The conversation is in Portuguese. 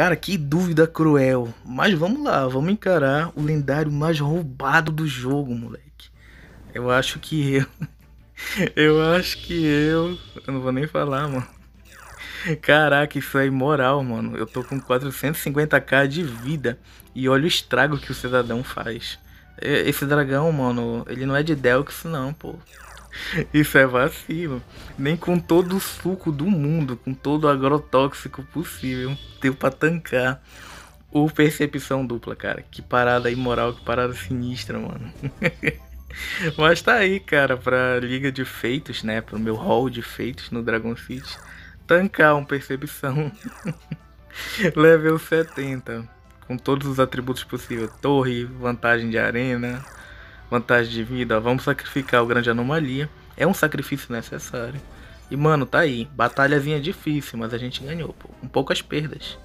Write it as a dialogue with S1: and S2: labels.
S1: Cara, que dúvida cruel. Mas vamos lá, vamos encarar o lendário mais roubado do jogo, moleque. Eu acho que eu. Eu acho que eu. Eu não vou nem falar, mano. Caraca, isso é imoral, mano. Eu tô com 450k de vida. E olha o estrago que o cidadão faz. Esse dragão, mano, ele não é de Delx, não, pô. Isso é vacilo. Nem com todo o suco do mundo, com todo o agrotóxico possível, deu pra tancar. Ou percepção dupla, cara. Que parada imoral, que parada sinistra, mano. Mas tá aí, cara, pra liga de feitos, né? Pro meu hall de feitos no Dragon City. Tancar um percepção. Level 70. Com todos os atributos possíveis. Torre, vantagem de arena vantagem de vida, vamos sacrificar o grande anomalia. É um sacrifício necessário. E mano, tá aí, batalhazinha difícil, mas a gente ganhou, pô, com poucas perdas.